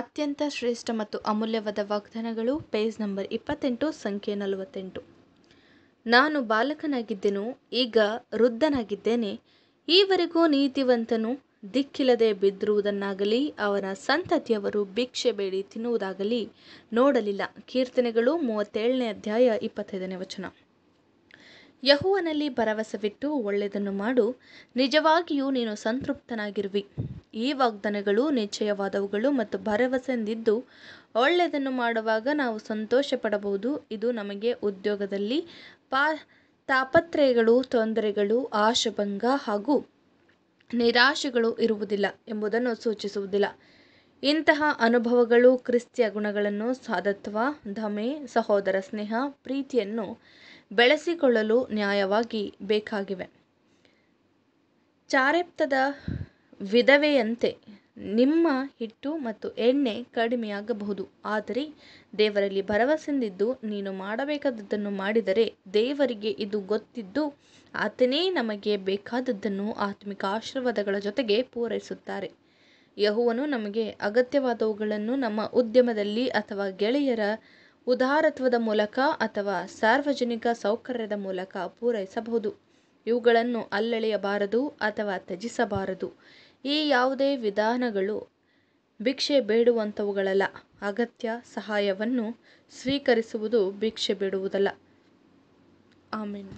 ಅತ್ಯಂತ ಶ್ರೇಷ್ಠ ಮತ್ತು ಅಮೂಲ್ಯವಾದ ವಾಗ್ದಾನಗಳು ಪೇಜ್ ನಂಬರ್ ಇಪ್ಪತ್ತೆಂಟು ಸಂಖ್ಯೆ ನಲವತ್ತೆಂಟು ನಾನು ಬಾಲಕನಾಗಿದ್ದೆನು ಈಗ ವೃದ್ಧನಾಗಿದ್ದೇನೆ ಈವರೆಗೂ ನೀತಿವಂತನು ದಿಕ್ಕಿಲ್ಲದೆ ಬಿದ್ದಿರುವುದನ್ನಾಗಲಿ ಅವನ ಸಂತತಿಯವರು ಭಿಕ್ಷೆ ಬೇಡಿ ತಿನ್ನುವುದಾಗಲಿ ನೋಡಲಿಲ್ಲ ಕೀರ್ತನೆಗಳು ಮೂವತ್ತೇಳನೇ ಅಧ್ಯಾಯ ಇಪ್ಪತ್ತೈದನೇ ವಚನ ಯಹುವನಲ್ಲಿ ಬಿಟ್ಟು ಒಳ್ಳೆಯದನ್ನು ಮಾಡು ನಿಜವಾಗಿಯೂ ನೀನು ಸಂತೃಪ್ತನಾಗಿರುವಿ ಈ ವಾಗ್ದಾನಗಳು ನಿಶ್ಚಯವಾದವುಗಳು ಮತ್ತು ಭರವಸೆಂದಿದ್ದು ಒಳ್ಳೆಯದನ್ನು ಮಾಡುವಾಗ ನಾವು ಸಂತೋಷಪಡಬಹುದು ಇದು ನಮಗೆ ಉದ್ಯೋಗದಲ್ಲಿ ಪಾ ತಾಪತ್ರಯಗಳು ತೊಂದರೆಗಳು ಆಶಭಂಗ ಹಾಗೂ ನಿರಾಶೆಗಳು ಇರುವುದಿಲ್ಲ ಎಂಬುದನ್ನು ಸೂಚಿಸುವುದಿಲ್ಲ ಇಂತಹ ಅನುಭವಗಳು ಕ್ರಿಸ್ತಿಯ ಗುಣಗಳನ್ನು ಸಾಧತ್ವ ದಮೆ ಸಹೋದರ ಸ್ನೇಹ ಪ್ರೀತಿಯನ್ನು ಬೆಳೆಸಿಕೊಳ್ಳಲು ನ್ಯಾಯವಾಗಿ ಬೇಕಾಗಿವೆ ಚಾರೆಪ್ತದ ವಿಧವೆಯಂತೆ ನಿಮ್ಮ ಹಿಟ್ಟು ಮತ್ತು ಎಣ್ಣೆ ಕಡಿಮೆಯಾಗಬಹುದು ಆದರೆ ದೇವರಲ್ಲಿ ಭರವಸೆಂದಿದ್ದು ನೀನು ಮಾಡಬೇಕಾದದ್ದನ್ನು ಮಾಡಿದರೆ ದೇವರಿಗೆ ಇದು ಗೊತ್ತಿದ್ದು ಆತನೇ ನಮಗೆ ಬೇಕಾದದ್ದನ್ನು ಆತ್ಮಿಕ ಆಶೀರ್ವಾದಗಳ ಜೊತೆಗೆ ಪೂರೈಸುತ್ತಾರೆ ಯಹುವನು ನಮಗೆ ಅಗತ್ಯವಾದವುಗಳನ್ನು ನಮ್ಮ ಉದ್ಯಮದಲ್ಲಿ ಅಥವಾ ಗೆಳೆಯರ ಉದಾರತ್ವದ ಮೂಲಕ ಅಥವಾ ಸಾರ್ವಜನಿಕ ಸೌಕರ್ಯದ ಮೂಲಕ ಪೂರೈಸಬಹುದು ಇವುಗಳನ್ನು ಅಲ್ಲಳೆಯಬಾರದು ಅಥವಾ ತ್ಯಜಿಸಬಾರದು ಈ ಯಾವುದೇ ವಿಧಾನಗಳು ಭಿಕ್ಷೆ ಬೇಡುವಂಥವುಗಳಲ್ಲ ಅಗತ್ಯ ಸಹಾಯವನ್ನು ಸ್ವೀಕರಿಸುವುದು ಭಿಕ್ಷೆ ಬೇಡುವುದಲ್ಲ ಆಮೇಲೆ